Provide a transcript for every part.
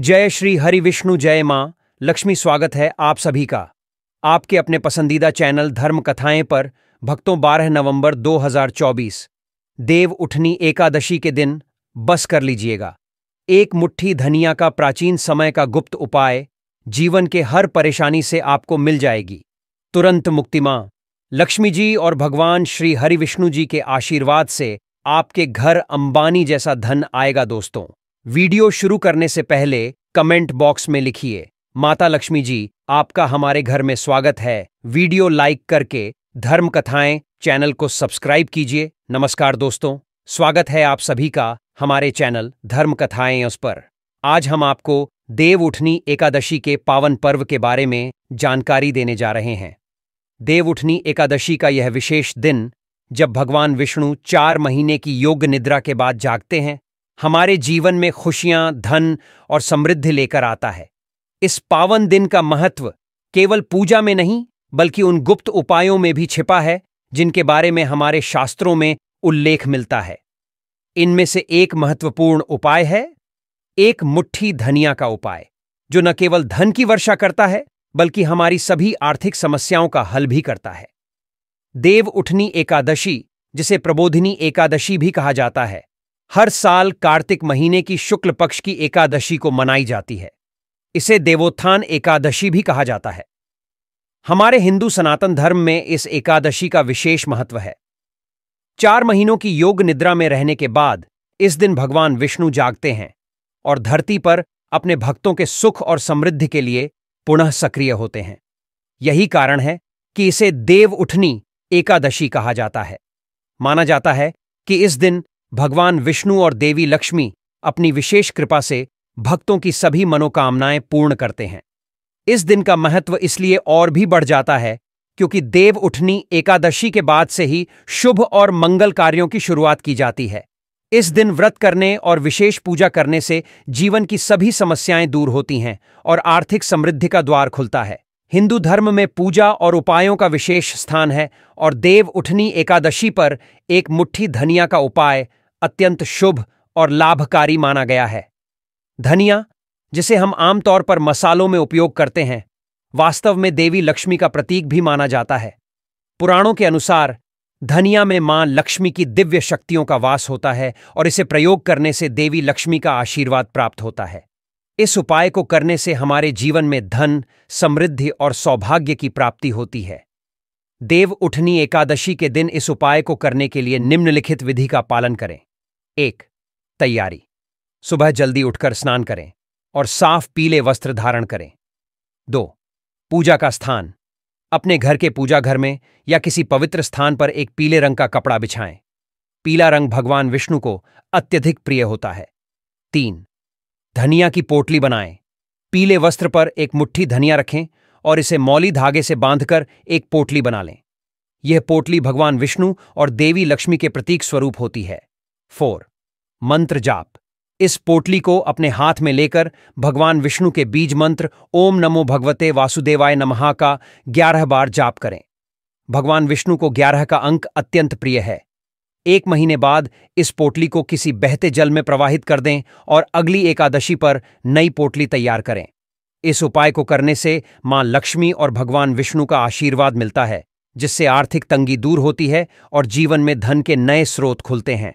जय श्री हरि विष्णु जय माँ लक्ष्मी स्वागत है आप सभी का आपके अपने पसंदीदा चैनल धर्म कथाएं पर भक्तों 12 नवंबर 2024 देव उठनी एकादशी के दिन बस कर लीजिएगा एक मुट्ठी धनिया का प्राचीन समय का गुप्त उपाय जीवन के हर परेशानी से आपको मिल जाएगी तुरंत मुक्ति माँ लक्ष्मी जी और भगवान श्री हरि विष्णु जी के आशीर्वाद से आपके घर अंबानी जैसा धन आएगा दोस्तों वीडियो शुरू करने से पहले कमेंट बॉक्स में लिखिए माता लक्ष्मी जी आपका हमारे घर में स्वागत है वीडियो लाइक करके धर्म कथाएं चैनल को सब्सक्राइब कीजिए नमस्कार दोस्तों स्वागत है आप सभी का हमारे चैनल धर्म कथाएं उस पर आज हम आपको देव उठनी एकादशी के पावन पर्व के बारे में जानकारी देने जा रहे हैं देव उठनी एकादशी का यह विशेष दिन जब भगवान विष्णु चार महीने की योग निद्रा के बाद जागते हैं हमारे जीवन में खुशियां धन और समृद्धि लेकर आता है इस पावन दिन का महत्व केवल पूजा में नहीं बल्कि उन गुप्त उपायों में भी छिपा है जिनके बारे में हमारे शास्त्रों में उल्लेख मिलता है इनमें से एक महत्वपूर्ण उपाय है एक मुट्ठी धनिया का उपाय जो न केवल धन की वर्षा करता है बल्कि हमारी सभी आर्थिक समस्याओं का हल भी करता है देव उठनी एकादशी जिसे प्रबोधिनी एकादशी भी कहा जाता है हर साल कार्तिक महीने की शुक्ल पक्ष की एकादशी को मनाई जाती है इसे देवोत्थान एकादशी भी कहा जाता है हमारे हिंदू सनातन धर्म में इस एकादशी का विशेष महत्व है चार महीनों की योग निद्रा में रहने के बाद इस दिन भगवान विष्णु जागते हैं और धरती पर अपने भक्तों के सुख और समृद्धि के लिए पुनः सक्रिय होते हैं यही कारण है कि इसे देव उठनी एकादशी कहा जाता है माना जाता है कि इस दिन भगवान विष्णु और देवी लक्ष्मी अपनी विशेष कृपा से भक्तों की सभी मनोकामनाएं पूर्ण करते हैं इस दिन का महत्व इसलिए और भी बढ़ जाता है क्योंकि देव उठनी एकादशी के बाद से ही शुभ और मंगल कार्यों की शुरुआत की जाती है इस दिन व्रत करने और विशेष पूजा करने से जीवन की सभी समस्याएं दूर होती हैं और आर्थिक समृद्धि का द्वार खुलता है हिंदू धर्म में पूजा और उपायों का विशेष स्थान है और देव उठनी एकादशी पर एक मुट्ठी धनिया का उपाय अत्यंत शुभ और लाभकारी माना गया है धनिया जिसे हम आमतौर पर मसालों में उपयोग करते हैं वास्तव में देवी लक्ष्मी का प्रतीक भी माना जाता है पुराणों के अनुसार धनिया में मां लक्ष्मी की दिव्य शक्तियों का वास होता है और इसे प्रयोग करने से देवी लक्ष्मी का आशीर्वाद प्राप्त होता है इस उपाय को करने से हमारे जीवन में धन समृद्धि और सौभाग्य की प्राप्ति होती है देव उठनी एकादशी के दिन इस उपाय को करने के लिए निम्नलिखित विधि का पालन करें एक तैयारी सुबह जल्दी उठकर स्नान करें और साफ पीले वस्त्र धारण करें दो पूजा का स्थान अपने घर के पूजा घर में या किसी पवित्र स्थान पर एक पीले रंग का कपड़ा बिछाएं पीला रंग भगवान विष्णु को अत्यधिक प्रिय होता है तीन धनिया की पोटली बनाएं पीले वस्त्र पर एक मुट्ठी धनिया रखें और इसे मौली धागे से बांधकर एक पोटली बना लें यह पोटली भगवान विष्णु और देवी लक्ष्मी के प्रतीक स्वरूप होती है फोर मंत्र जाप इस पोटली को अपने हाथ में लेकर भगवान विष्णु के बीज मंत्र ओम नमो भगवते वासुदेवाय नमः का ग्यारह बार जाप करें भगवान विष्णु को ग्यारह का अंक अत्यंत प्रिय है एक महीने बाद इस पोटली को किसी बहते जल में प्रवाहित कर दें और अगली एकादशी पर नई पोटली तैयार करें इस उपाय को करने से मां लक्ष्मी और भगवान विष्णु का आशीर्वाद मिलता है जिससे आर्थिक तंगी दूर होती है और जीवन में धन के नए स्रोत खुलते हैं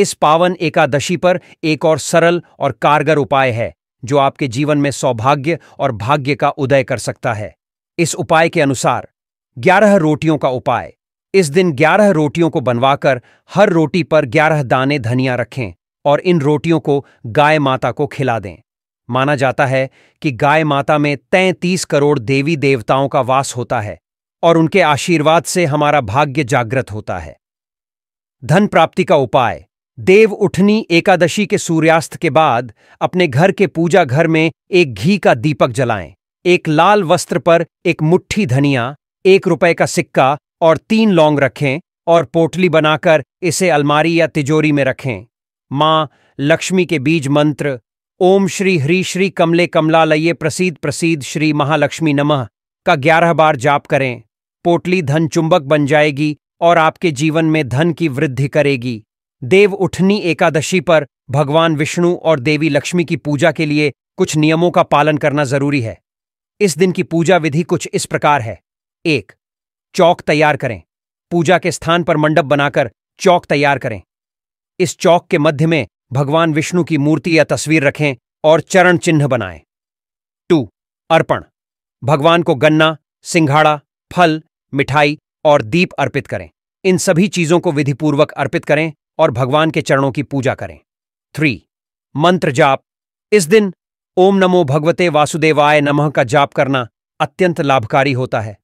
इस पावन एकादशी पर एक और सरल और कारगर उपाय है जो आपके जीवन में सौभाग्य और भाग्य का उदय कर सकता है इस उपाय के अनुसार ग्यारह रोटियों का उपाय इस दिन ग्यारह रोटियों को बनवाकर हर रोटी पर ग्यारह दाने धनिया रखें और इन रोटियों को गाय माता को खिला दें माना जाता है कि गाय माता में तैंतीस करोड़ देवी देवताओं का वास होता है और उनके आशीर्वाद से हमारा भाग्य जागृत होता है धन प्राप्ति का उपाय देव उठनी एकादशी के सूर्यास्त के बाद अपने घर के पूजा घर में एक घी का दीपक जलाएं एक लाल वस्त्र पर एक मुट्ठी धनिया एक रुपए का सिक्का और तीन लौंग रखें और पोटली बनाकर इसे अलमारी या तिजोरी में रखें माँ लक्ष्मी के बीज मंत्र ओम श्री ह्री श्री कमले कमला लये प्रसिद्ध प्रसिद्ध श्री महालक्ष्मी नमः का ग्यारह बार जाप करें पोटली धन चुंबक बन जाएगी और आपके जीवन में धन की वृद्धि करेगी देव उठनी एकादशी पर भगवान विष्णु और देवी लक्ष्मी की पूजा के लिए कुछ नियमों का पालन करना जरूरी है इस दिन की पूजा विधि कुछ इस प्रकार है एक चौक तैयार करें पूजा के स्थान पर मंडप बनाकर चौक तैयार करें इस चौक के मध्य में भगवान विष्णु की मूर्ति या तस्वीर रखें और चरण चिन्ह बनाएं टू अर्पण भगवान को गन्ना सिंघाड़ा फल मिठाई और दीप अर्पित करें इन सभी चीजों को विधिपूर्वक अर्पित करें और भगवान के चरणों की पूजा करें थ्री मंत्र जाप इस दिन ओम नमो भगवते वासुदेवाय नमः का जाप करना अत्यंत लाभकारी होता है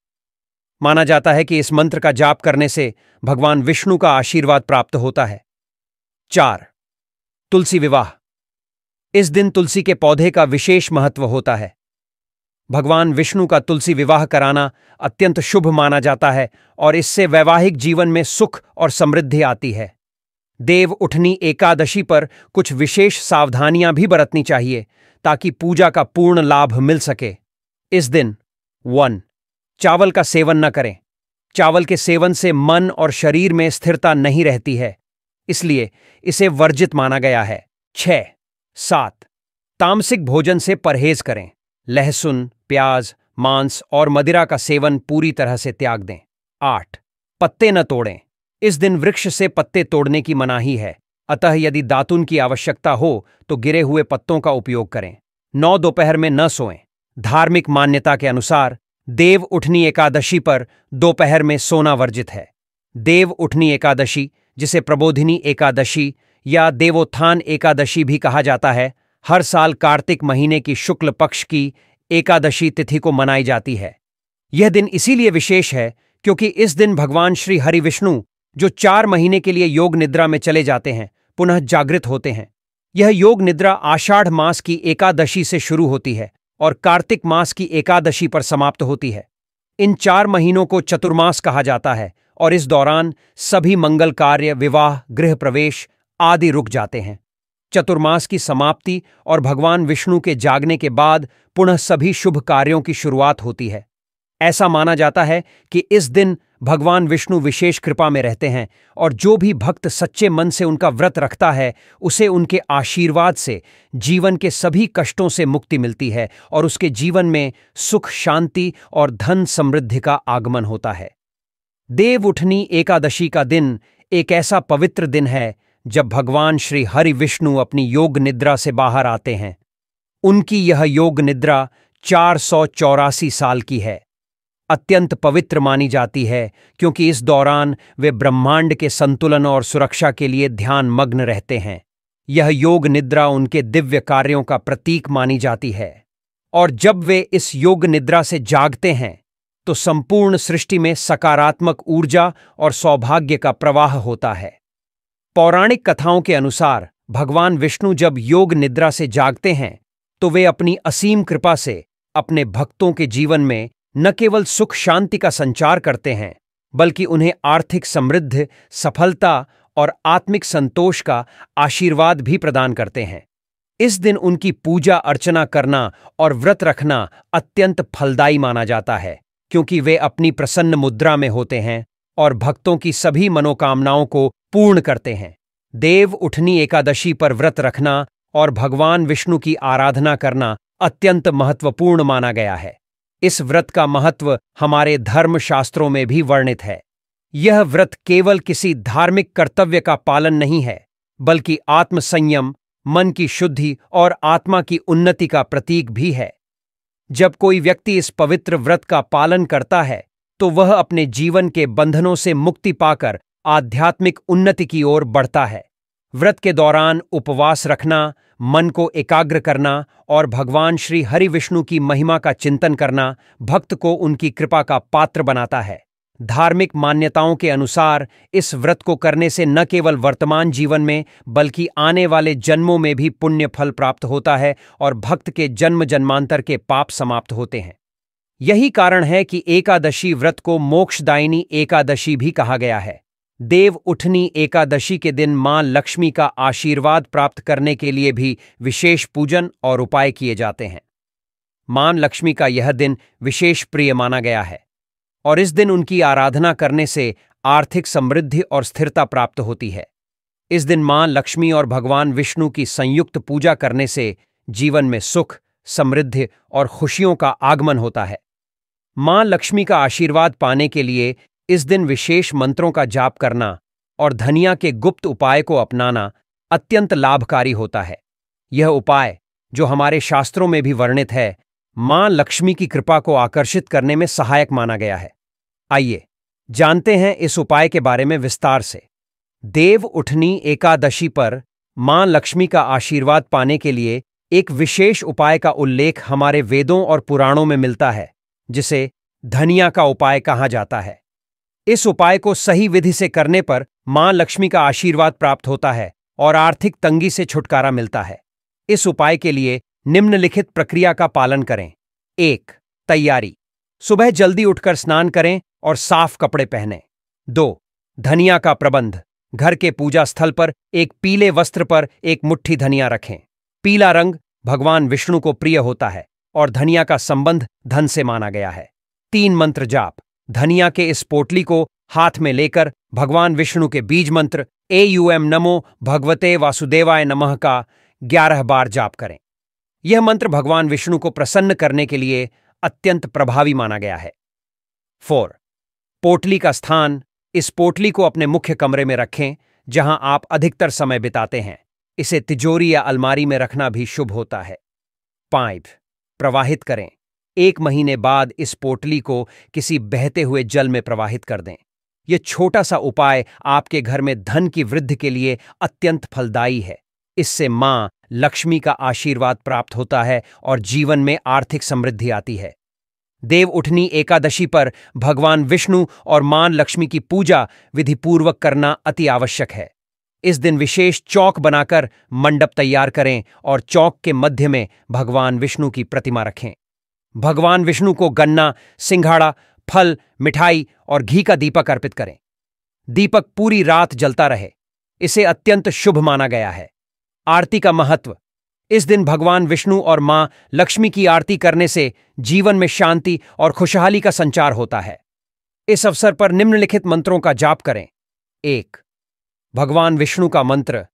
माना जाता है कि इस मंत्र का जाप करने से भगवान विष्णु का आशीर्वाद प्राप्त होता है चार तुलसी विवाह इस दिन तुलसी के पौधे का विशेष महत्व होता है भगवान विष्णु का तुलसी विवाह कराना अत्यंत शुभ माना जाता है और इससे वैवाहिक जीवन में सुख और समृद्धि आती है देव उठनी एकादशी पर कुछ विशेष सावधानियां भी बरतनी चाहिए ताकि पूजा का पूर्ण लाभ मिल सके इस दिन वन चावल का सेवन न करें चावल के सेवन से मन और शरीर में स्थिरता नहीं रहती है इसलिए इसे वर्जित माना गया है छह सात तामसिक भोजन से परहेज करें लहसुन प्याज मांस और मदिरा का सेवन पूरी तरह से त्याग दें आठ पत्ते न तोड़ें इस दिन वृक्ष से पत्ते तोड़ने की मनाही है अतः यदि दातुन की आवश्यकता हो तो गिरे हुए पत्तों का उपयोग करें नौ दोपहर में न सोएं धार्मिक मान्यता के अनुसार देव उठनी एकादशी पर दोपहर में सोना वर्जित है देव उठनी एकादशी जिसे प्रबोधिनी एकादशी या देवोत्थान एकादशी भी कहा जाता है हर साल कार्तिक महीने की शुक्ल पक्ष की एकादशी तिथि को मनाई जाती है यह दिन इसीलिए विशेष है क्योंकि इस दिन भगवान श्री हरिविष्णु जो चार महीने के लिए योग निद्रा में चले जाते हैं पुनः जागृत होते हैं यह योग निद्रा आषाढ़ मास की एकादशी से शुरू होती है और कार्तिक मास की एकादशी पर समाप्त होती है इन चार महीनों को चतुर्मास कहा जाता है और इस दौरान सभी मंगल कार्य विवाह गृह प्रवेश आदि रुक जाते हैं चतुर्मास की समाप्ति और भगवान विष्णु के जागने के बाद पुनः सभी शुभ कार्यों की शुरुआत होती है ऐसा माना जाता है कि इस दिन भगवान विष्णु विशेष कृपा में रहते हैं और जो भी भक्त सच्चे मन से उनका व्रत रखता है उसे उनके आशीर्वाद से जीवन के सभी कष्टों से मुक्ति मिलती है और उसके जीवन में सुख शांति और धन समृद्धि का आगमन होता है देव उठनी एकादशी का दिन एक ऐसा पवित्र दिन है जब भगवान श्री हरि विष्णु अपनी योग निद्रा से बाहर आते हैं उनकी यह योग निद्रा चार साल की है अत्यंत पवित्र मानी जाती है क्योंकि इस दौरान वे ब्रह्मांड के संतुलन और सुरक्षा के लिए ध्यान मग्न रहते हैं यह योग निद्रा उनके दिव्य कार्यों का प्रतीक मानी जाती है और जब वे इस योग निद्रा से जागते हैं तो संपूर्ण सृष्टि में सकारात्मक ऊर्जा और सौभाग्य का प्रवाह होता है पौराणिक कथाओं के अनुसार भगवान विष्णु जब योग निद्रा से जागते हैं तो वे अपनी असीम कृपा से अपने भक्तों के जीवन में न केवल सुख शांति का संचार करते हैं बल्कि उन्हें आर्थिक समृद्ध सफलता और आत्मिक संतोष का आशीर्वाद भी प्रदान करते हैं इस दिन उनकी पूजा अर्चना करना और व्रत रखना अत्यंत फलदायी माना जाता है क्योंकि वे अपनी प्रसन्न मुद्रा में होते हैं और भक्तों की सभी मनोकामनाओं को पूर्ण करते हैं देव उठनी एकादशी पर व्रत रखना और भगवान विष्णु की आराधना करना अत्यंत महत्वपूर्ण माना गया है इस व्रत का महत्व हमारे धर्मशास्त्रों में भी वर्णित है यह व्रत केवल किसी धार्मिक कर्तव्य का पालन नहीं है बल्कि आत्मसंयम मन की शुद्धि और आत्मा की उन्नति का प्रतीक भी है जब कोई व्यक्ति इस पवित्र व्रत का पालन करता है तो वह अपने जीवन के बंधनों से मुक्ति पाकर आध्यात्मिक उन्नति की ओर बढ़ता है व्रत के दौरान उपवास रखना मन को एकाग्र करना और भगवान श्री हरि विष्णु की महिमा का चिंतन करना भक्त को उनकी कृपा का पात्र बनाता है धार्मिक मान्यताओं के अनुसार इस व्रत को करने से न केवल वर्तमान जीवन में बल्कि आने वाले जन्मों में भी पुण्य फल प्राप्त होता है और भक्त के जन्म जन्मांतर के पाप समाप्त होते हैं यही कारण है कि एकादशी व्रत को मोक्षदायिनी एकादशी भी कहा गया है देव उठनी एकादशी के दिन मां लक्ष्मी का आशीर्वाद प्राप्त करने के लिए भी विशेष पूजन और उपाय किए जाते हैं मां लक्ष्मी का यह दिन विशेष प्रिय माना गया है और इस दिन उनकी आराधना करने से आर्थिक समृद्धि और स्थिरता प्राप्त होती है इस दिन मां लक्ष्मी और भगवान विष्णु की संयुक्त पूजा करने से जीवन में सुख समृद्धि और खुशियों का आगमन होता है मां लक्ष्मी का आशीर्वाद पाने के लिए इस दिन विशेष मंत्रों का जाप करना और धनिया के गुप्त उपाय को अपनाना अत्यंत लाभकारी होता है यह उपाय जो हमारे शास्त्रों में भी वर्णित है मां लक्ष्मी की कृपा को आकर्षित करने में सहायक माना गया है आइए जानते हैं इस उपाय के बारे में विस्तार से देव उठनी एकादशी पर मां लक्ष्मी का आशीर्वाद पाने के लिए एक विशेष उपाय का उल्लेख हमारे वेदों और पुराणों में मिलता है जिसे धनिया का उपाय कहा जाता है इस उपाय को सही विधि से करने पर मां लक्ष्मी का आशीर्वाद प्राप्त होता है और आर्थिक तंगी से छुटकारा मिलता है इस उपाय के लिए निम्नलिखित प्रक्रिया का पालन करें एक तैयारी सुबह जल्दी उठकर स्नान करें और साफ कपड़े पहनें दो धनिया का प्रबंध घर के पूजा स्थल पर एक पीले वस्त्र पर एक मुट्ठी धनिया रखें पीला रंग भगवान विष्णु को प्रिय होता है और धनिया का संबंध धन से माना गया है तीन मंत्र जाप धनिया के इस पोटली को हाथ में लेकर भगवान विष्णु के बीज मंत्र ए यू एम नमो भगवते वासुदेवाय नमः का ग्यारह बार जाप करें यह मंत्र भगवान विष्णु को प्रसन्न करने के लिए अत्यंत प्रभावी माना गया है फोर पोटली का स्थान इस पोटली को अपने मुख्य कमरे में रखें जहां आप अधिकतर समय बिताते हैं इसे तिजोरी या अलमारी में रखना भी शुभ होता है पाइप प्रवाहित करें एक महीने बाद इस पोटली को किसी बहते हुए जल में प्रवाहित कर दें यह छोटा सा उपाय आपके घर में धन की वृद्धि के लिए अत्यंत फलदायी है इससे मां लक्ष्मी का आशीर्वाद प्राप्त होता है और जीवन में आर्थिक समृद्धि आती है देव उठनी एकादशी पर भगवान विष्णु और मान लक्ष्मी की पूजा विधिपूर्वक करना अति आवश्यक है इस दिन विशेष चौक बनाकर मंडप तैयार करें और चौक के मध्य में भगवान विष्णु की प्रतिमा रखें भगवान विष्णु को गन्ना सिंघाड़ा फल मिठाई और घी का दीपक अर्पित करें दीपक पूरी रात जलता रहे इसे अत्यंत शुभ माना गया है आरती का महत्व इस दिन भगवान विष्णु और मां लक्ष्मी की आरती करने से जीवन में शांति और खुशहाली का संचार होता है इस अवसर पर निम्नलिखित मंत्रों का जाप करें एक भगवान विष्णु का मंत्र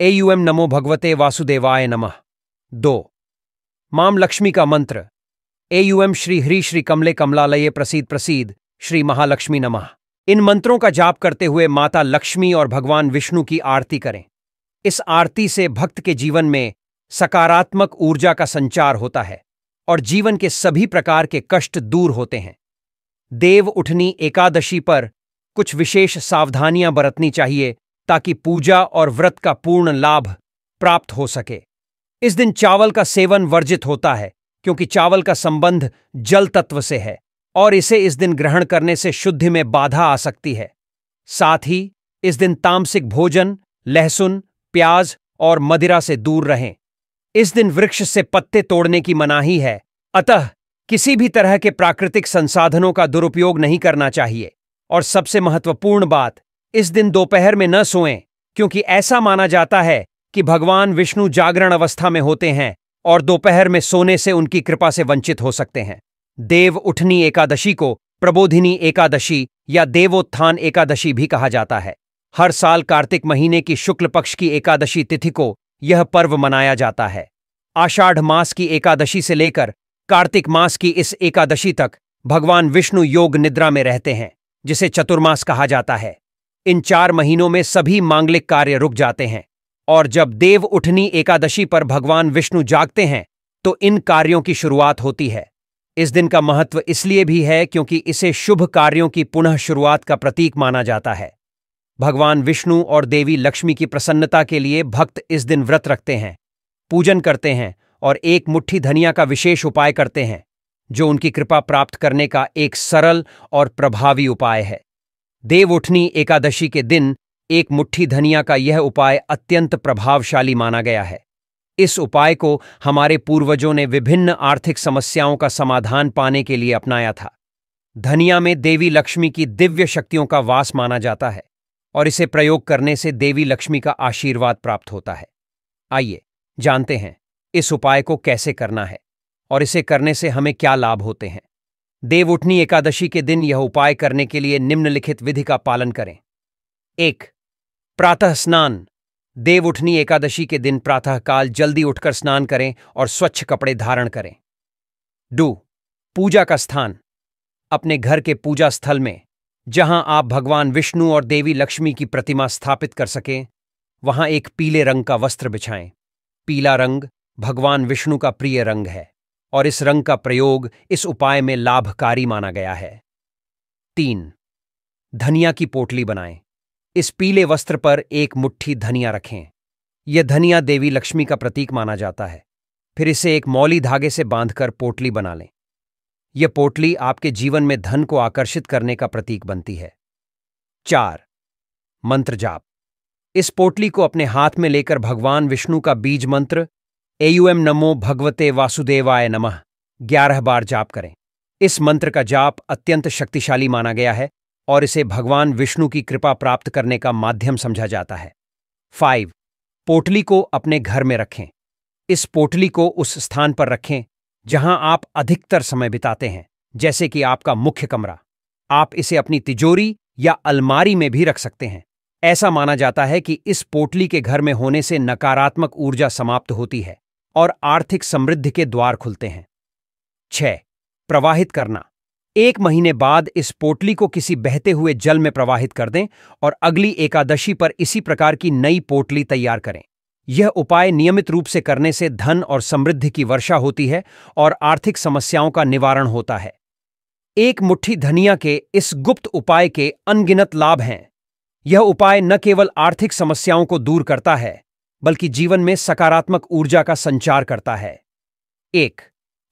एयूएम नमो भगवते वासुदेवाय नमः दो माम लक्ष्मी का मंत्र एयूएम श्री हरी श्री कमले कमलालय प्रसिद्ध प्रसिद्ध श्री महालक्ष्मी नमः इन मंत्रों का जाप करते हुए माता लक्ष्मी और भगवान विष्णु की आरती करें इस आरती से भक्त के जीवन में सकारात्मक ऊर्जा का संचार होता है और जीवन के सभी प्रकार के कष्ट दूर होते हैं देव उठनी एकादशी पर कुछ विशेष सावधानियां बरतनी चाहिए ताकि पूजा और व्रत का पूर्ण लाभ प्राप्त हो सके इस दिन चावल का सेवन वर्जित होता है क्योंकि चावल का संबंध जल तत्व से है और इसे इस दिन ग्रहण करने से शुद्धि में बाधा आ सकती है साथ ही इस दिन तामसिक भोजन लहसुन प्याज और मदिरा से दूर रहें इस दिन वृक्ष से पत्ते तोड़ने की मनाही है अतः किसी भी तरह के प्राकृतिक संसाधनों का दुरुपयोग नहीं करना चाहिए और सबसे महत्वपूर्ण बात इस दिन दोपहर में न सोएं क्योंकि ऐसा माना जाता है कि भगवान विष्णु जागरण अवस्था में होते हैं और दोपहर में सोने से उनकी कृपा से वंचित हो सकते हैं देव उठनी एकादशी को प्रबोधिनी एकादशी या देवोत्थान एकादशी भी कहा जाता है हर साल कार्तिक महीने की शुक्ल पक्ष की एकादशी तिथि को यह पर्व मनाया जाता है आषाढ़ मास की एकादशी से लेकर कार्तिक मास की इस एकादशी तक भगवान विष्णु योग निद्रा में रहते हैं जिसे चतुर्मास कहा जाता है इन चार महीनों में सभी मांगलिक कार्य रुक जाते हैं और जब देव उठनी एकादशी पर भगवान विष्णु जागते हैं तो इन कार्यों की शुरुआत होती है इस दिन का महत्व इसलिए भी है क्योंकि इसे शुभ कार्यों की पुनः शुरुआत का प्रतीक माना जाता है भगवान विष्णु और देवी लक्ष्मी की प्रसन्नता के लिए भक्त इस दिन व्रत रखते हैं पूजन करते हैं और एक मुट्ठी धनिया का विशेष उपाय करते हैं जो उनकी कृपा प्राप्त करने का एक सरल और प्रभावी उपाय है देव उठनी एकादशी के दिन एक मुट्ठी धनिया का यह उपाय अत्यंत प्रभावशाली माना गया है इस उपाय को हमारे पूर्वजों ने विभिन्न आर्थिक समस्याओं का समाधान पाने के लिए अपनाया था धनिया में देवी लक्ष्मी की दिव्य शक्तियों का वास माना जाता है और इसे प्रयोग करने से देवी लक्ष्मी का आशीर्वाद प्राप्त होता है आइए जानते हैं इस उपाय को कैसे करना है और इसे करने से हमें क्या लाभ होते हैं उठनी एकादशी के दिन यह उपाय करने के लिए निम्नलिखित विधि का पालन करें एक प्रातः स्नान देव उठनी एकादशी के दिन प्रातःकाल जल्दी उठकर स्नान करें और स्वच्छ कपड़े धारण करें डू पूजा का स्थान अपने घर के पूजा स्थल में जहां आप भगवान विष्णु और देवी लक्ष्मी की प्रतिमा स्थापित कर सकें वहां एक पीले रंग का वस्त्र बिछाएं पीला रंग भगवान विष्णु का प्रिय रंग है और इस रंग का प्रयोग इस उपाय में लाभकारी माना गया है तीन धनिया की पोटली बनाएं इस पीले वस्त्र पर एक मुट्ठी धनिया रखें यह धनिया देवी लक्ष्मी का प्रतीक माना जाता है फिर इसे एक मौली धागे से बांधकर पोटली बना लें यह पोटली आपके जीवन में धन को आकर्षित करने का प्रतीक बनती है चार मंत्र जाप इस पोटली को अपने हाथ में लेकर भगवान विष्णु का बीज मंत्र एयूएम नमो भगवते वासुदेवाय नमः ग्यारह बार जाप करें इस मंत्र का जाप अत्यंत शक्तिशाली माना गया है और इसे भगवान विष्णु की कृपा प्राप्त करने का माध्यम समझा जाता है फाइव पोटली को अपने घर में रखें इस पोटली को उस स्थान पर रखें जहां आप अधिकतर समय बिताते हैं जैसे कि आपका मुख्य कमरा आप इसे अपनी तिजोरी या अलमारी में भी रख सकते हैं ऐसा माना जाता है कि इस पोटली के घर में होने से नकारात्मक ऊर्जा समाप्त होती है और आर्थिक समृद्धि के द्वार खुलते हैं छ प्रवाहित करना एक महीने बाद इस पोटली को किसी बहते हुए जल में प्रवाहित कर दें और अगली एकादशी पर इसी प्रकार की नई पोटली तैयार करें यह उपाय नियमित रूप से करने से धन और समृद्धि की वर्षा होती है और आर्थिक समस्याओं का निवारण होता है एक मुट्ठी धनिया के इस गुप्त उपाय के अनगिनत लाभ हैं यह उपाय न केवल आर्थिक समस्याओं को दूर करता है बल्कि जीवन में सकारात्मक ऊर्जा का संचार करता है एक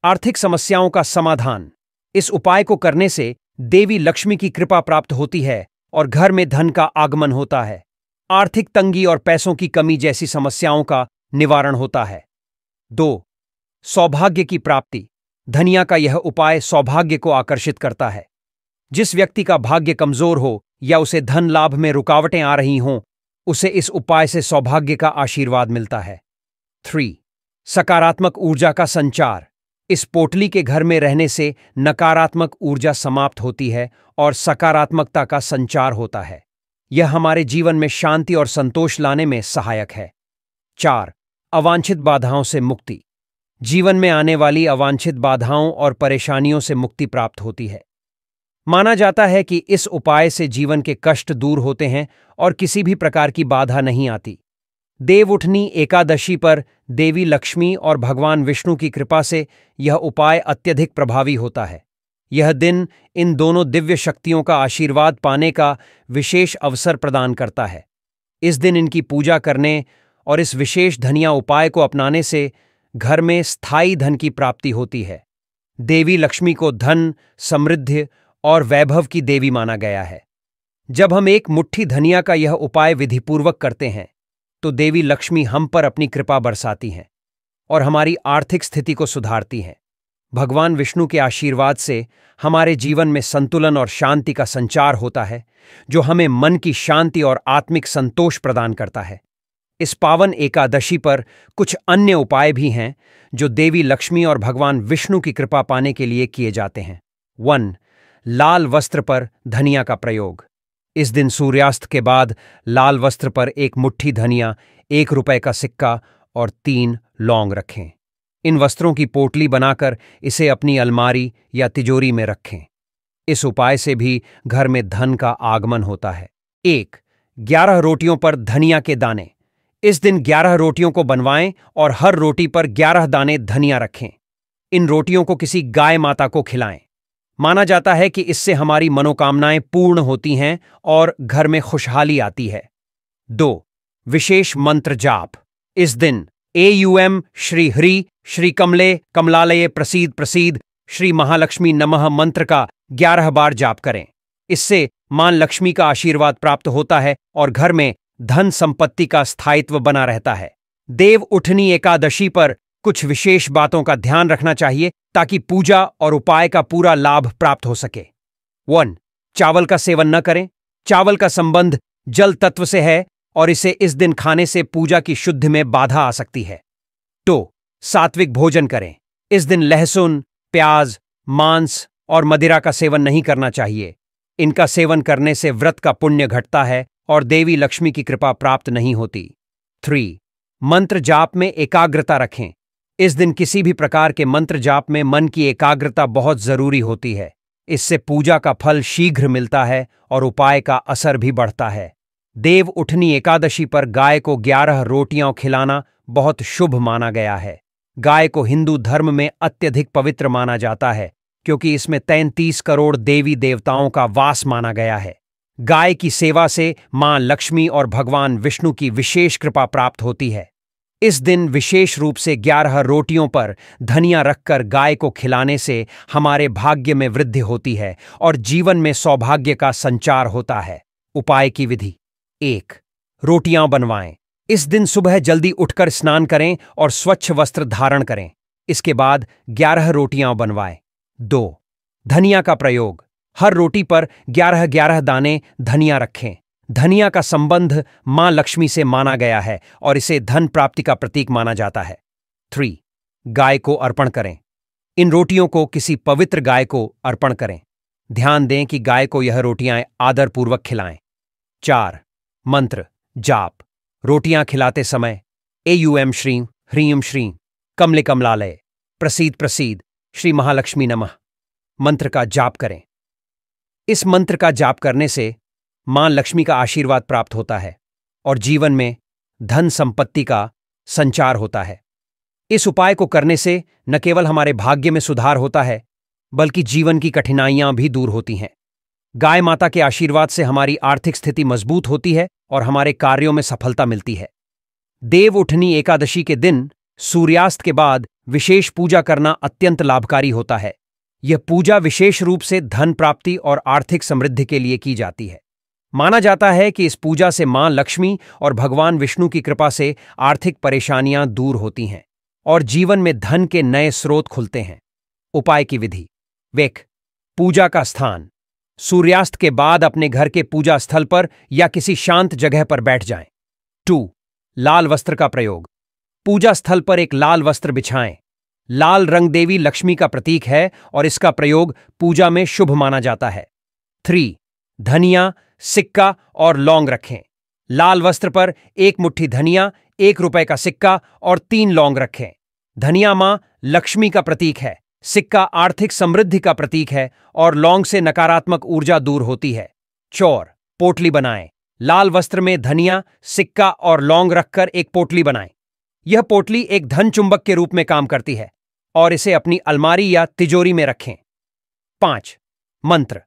आर्थिक समस्याओं का समाधान इस उपाय को करने से देवी लक्ष्मी की कृपा प्राप्त होती है और घर में धन का आगमन होता है आर्थिक तंगी और पैसों की कमी जैसी समस्याओं का निवारण होता है दो सौभाग्य की प्राप्ति धनिया का यह उपाय सौभाग्य को आकर्षित करता है जिस व्यक्ति का भाग्य कमजोर हो या उसे धन लाभ में रुकावटें आ रही हों उसे इस उपाय से सौभाग्य का आशीर्वाद मिलता है थ्री सकारात्मक ऊर्जा का संचार इस पोटली के घर में रहने से नकारात्मक ऊर्जा समाप्त होती है और सकारात्मकता का संचार होता है यह हमारे जीवन में शांति और संतोष लाने में सहायक है चार अवांछित बाधाओं से मुक्ति जीवन में आने वाली अवांछित बाधाओं और परेशानियों से मुक्ति प्राप्त होती है माना जाता है कि इस उपाय से जीवन के कष्ट दूर होते हैं और किसी भी प्रकार की बाधा नहीं आती देवउठनी एकादशी पर देवी लक्ष्मी और भगवान विष्णु की कृपा से यह उपाय अत्यधिक प्रभावी होता है यह दिन इन दोनों दिव्य शक्तियों का आशीर्वाद पाने का विशेष अवसर प्रदान करता है इस दिन इनकी पूजा करने और इस विशेष धनिया उपाय को अपनाने से घर में स्थायी धन की प्राप्ति होती है देवी लक्ष्मी को धन समृद्धि और वैभव की देवी माना गया है जब हम एक मुट्ठी धनिया का यह उपाय विधिपूर्वक करते हैं तो देवी लक्ष्मी हम पर अपनी कृपा बरसाती हैं और हमारी आर्थिक स्थिति को सुधारती हैं भगवान विष्णु के आशीर्वाद से हमारे जीवन में संतुलन और शांति का संचार होता है जो हमें मन की शांति और आत्मिक संतोष प्रदान करता है इस पावन एकादशी पर कुछ अन्य उपाय भी हैं जो देवी लक्ष्मी और भगवान विष्णु की कृपा पाने के लिए किए जाते हैं वन लाल वस्त्र पर धनिया का प्रयोग इस दिन सूर्यास्त के बाद लाल वस्त्र पर एक मुट्ठी धनिया एक रुपए का सिक्का और तीन लौंग रखें इन वस्त्रों की पोटली बनाकर इसे अपनी अलमारी या तिजोरी में रखें इस उपाय से भी घर में धन का आगमन होता है एक ग्यारह रोटियों पर धनिया के दाने इस दिन ग्यारह रोटियों को बनवाएं और हर रोटी पर ग्यारह दाने धनिया रखें इन रोटियों को किसी गाय माता को खिलाएं माना जाता है कि इससे हमारी मनोकामनाएं पूर्ण होती हैं और घर में खुशहाली आती है दो विशेष मंत्र जाप इस दिन ए यू एम श्री हरि श्री कमले कमलालय प्रसिद्ध प्रसिद्ध श्री महालक्ष्मी नमः मंत्र का ग्यारह बार जाप करें इससे मां लक्ष्मी का आशीर्वाद प्राप्त होता है और घर में धन संपत्ति का स्थायित्व बना रहता है देव उठनी एकादशी पर कुछ विशेष बातों का ध्यान रखना चाहिए ताकि पूजा और उपाय का पूरा लाभ प्राप्त हो सके वन चावल का सेवन न करें चावल का संबंध जल तत्व से है और इसे इस दिन खाने से पूजा की शुद्ध में बाधा आ सकती है टो तो, सात्विक भोजन करें इस दिन लहसुन प्याज मांस और मदिरा का सेवन नहीं करना चाहिए इनका सेवन करने से व्रत का पुण्य घटता है और देवी लक्ष्मी की कृपा प्राप्त नहीं होती थ्री मंत्र जाप में एकाग्रता रखें इस दिन किसी भी प्रकार के मंत्र जाप में मन की एकाग्रता बहुत जरूरी होती है इससे पूजा का फल शीघ्र मिलता है और उपाय का असर भी बढ़ता है देव उठनी एकादशी पर गाय को ग्यारह रोटियां खिलाना बहुत शुभ माना गया है गाय को हिंदू धर्म में अत्यधिक पवित्र माना जाता है क्योंकि इसमें तैंतीस करोड़ देवी देवताओं का वास माना गया है गाय की सेवा से मां लक्ष्मी और भगवान विष्णु की विशेष कृपा प्राप्त होती है इस दिन विशेष रूप से ग्यारह रोटियों पर धनिया रखकर गाय को खिलाने से हमारे भाग्य में वृद्धि होती है और जीवन में सौभाग्य का संचार होता है उपाय की विधि एक रोटियां बनवाएं इस दिन सुबह जल्दी उठकर स्नान करें और स्वच्छ वस्त्र धारण करें इसके बाद ग्यारह रोटियां बनवाएं दो धनिया का प्रयोग हर रोटी पर ग्यारह ग्यारह दाने धनिया रखें धनिया का संबंध मां लक्ष्मी से माना गया है और इसे धन प्राप्ति का प्रतीक माना जाता है थ्री गाय को अर्पण करें इन रोटियों को किसी पवित्र गाय को अर्पण करें ध्यान दें कि गाय को यह रोटियां आदरपूर्वक खिलाएं चार मंत्र जाप रोटियां खिलाते समय ए यू एम श्री ह्रीम श्री कमले कमलालय प्रसिद्ध प्रसिद्ध श्री महालक्ष्मी नमः मंत्र का जाप करें इस मंत्र का जाप करने से मां लक्ष्मी का आशीर्वाद प्राप्त होता है और जीवन में धन संपत्ति का संचार होता है इस उपाय को करने से न केवल हमारे भाग्य में सुधार होता है बल्कि जीवन की कठिनाइयां भी दूर होती हैं गाय माता के आशीर्वाद से हमारी आर्थिक स्थिति मजबूत होती है और हमारे कार्यों में सफलता मिलती है देव उठनी एकादशी के दिन सूर्यास्त के बाद विशेष पूजा करना अत्यंत लाभकारी होता है यह पूजा विशेष रूप से धन प्राप्ति और आर्थिक समृद्धि के लिए की जाती है माना जाता है कि इस पूजा से मां लक्ष्मी और भगवान विष्णु की कृपा से आर्थिक परेशानियां दूर होती हैं और जीवन में धन के नए स्रोत खुलते हैं उपाय की विधि वेख पूजा का स्थान सूर्यास्त के बाद अपने घर के पूजा स्थल पर या किसी शांत जगह पर बैठ जाएं। टू लाल वस्त्र का प्रयोग पूजा स्थल पर एक लाल वस्त्र बिछाएं लाल रंग देवी लक्ष्मी का प्रतीक है और इसका प्रयोग पूजा में शुभ माना जाता है थ्री धनिया सिक्का और लौंग रखें लाल वस्त्र पर एक मुट्ठी धनिया एक रुपए का सिक्का और तीन लौंग रखें धनिया मां लक्ष्मी का प्रतीक है सिक्का आर्थिक समृद्धि का प्रतीक है और लौंग से नकारात्मक ऊर्जा दूर होती है चौर पोटली बनाएं लाल वस्त्र में धनिया सिक्का और लौंग रखकर एक पोटली बनाएं यह पोटली एक धन चुंबक के रूप में काम करती है और इसे अपनी अलमारी या तिजोरी में रखें पांच मंत्र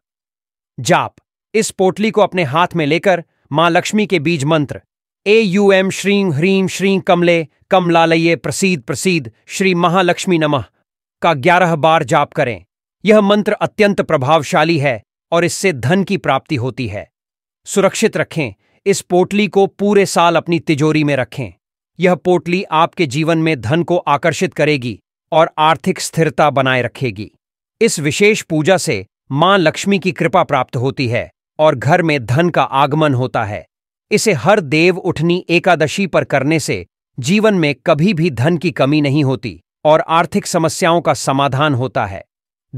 जाप इस पोटली को अपने हाथ में लेकर मां लक्ष्मी के बीज मंत्र ए यू एम श्रीं ह्रीं श्रीं कमले कमलालये प्रसीद प्रसीद श्री महालक्ष्मी नमः का ग्यारह बार जाप करें यह मंत्र अत्यंत प्रभावशाली है और इससे धन की प्राप्ति होती है सुरक्षित रखें इस पोटली को पूरे साल अपनी तिजोरी में रखें यह पोटली आपके जीवन में धन को आकर्षित करेगी और आर्थिक स्थिरता बनाए रखेगी इस विशेष पूजा से मां लक्ष्मी की कृपा प्राप्त होती है और घर में धन का आगमन होता है इसे हर देव उठनी एकादशी पर करने से जीवन में कभी भी धन की कमी नहीं होती और आर्थिक समस्याओं का समाधान होता है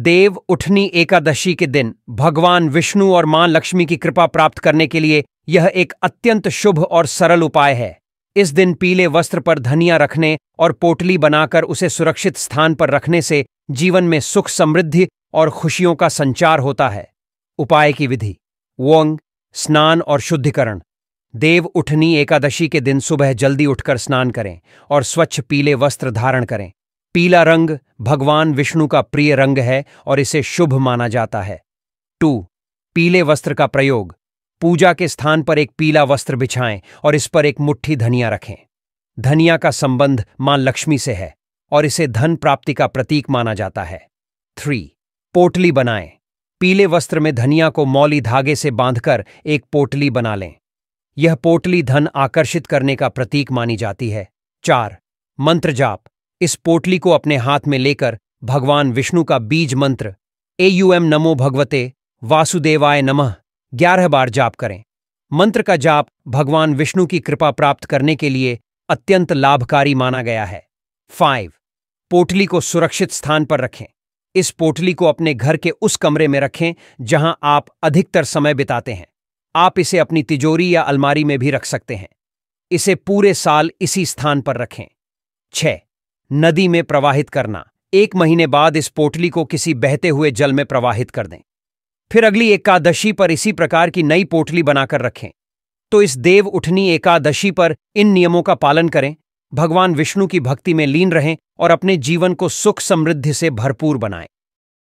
देव उठनी एकादशी के दिन भगवान विष्णु और मां लक्ष्मी की कृपा प्राप्त करने के लिए यह एक अत्यंत शुभ और सरल उपाय है इस दिन पीले वस्त्र पर धनिया रखने और पोटली बनाकर उसे सुरक्षित स्थान पर रखने से जीवन में सुख समृद्धि और खुशियों का संचार होता है उपाय की विधि वोंग स्नान और शुद्धिकरण देव उठनी एकादशी के दिन सुबह जल्दी उठकर स्नान करें और स्वच्छ पीले वस्त्र धारण करें पीला रंग भगवान विष्णु का प्रिय रंग है और इसे शुभ माना जाता है टू पीले वस्त्र का प्रयोग पूजा के स्थान पर एक पीला वस्त्र बिछाएं और इस पर एक मुट्ठी धनिया रखें धनिया का संबंध मां लक्ष्मी से है और इसे धन प्राप्ति का प्रतीक माना जाता है थ्री पोटली बनाएं पीले वस्त्र में धनिया को मौली धागे से बांधकर एक पोटली बना लें यह पोटली धन आकर्षित करने का प्रतीक मानी जाती है चार मंत्र जाप इस पोटली को अपने हाथ में लेकर भगवान विष्णु का बीज मंत्र एयूएम नमो भगवते वासुदेवाय नमः ग्यारह बार जाप करें मंत्र का जाप भगवान विष्णु की कृपा प्राप्त करने के लिए अत्यंत लाभकारी माना गया है फाइव पोटली को सुरक्षित स्थान पर रखें इस पोटली को अपने घर के उस कमरे में रखें जहां आप अधिकतर समय बिताते हैं आप इसे अपनी तिजोरी या अलमारी में भी रख सकते हैं इसे पूरे साल इसी स्थान पर रखें छह नदी में प्रवाहित करना एक महीने बाद इस पोटली को किसी बहते हुए जल में प्रवाहित कर दें फिर अगली एकादशी पर इसी प्रकार की नई पोटली बनाकर रखें तो इस देव उठनी एकादशी पर इन नियमों का पालन करें भगवान विष्णु की भक्ति में लीन रहें और अपने जीवन को सुख समृद्धि से भरपूर बनाएं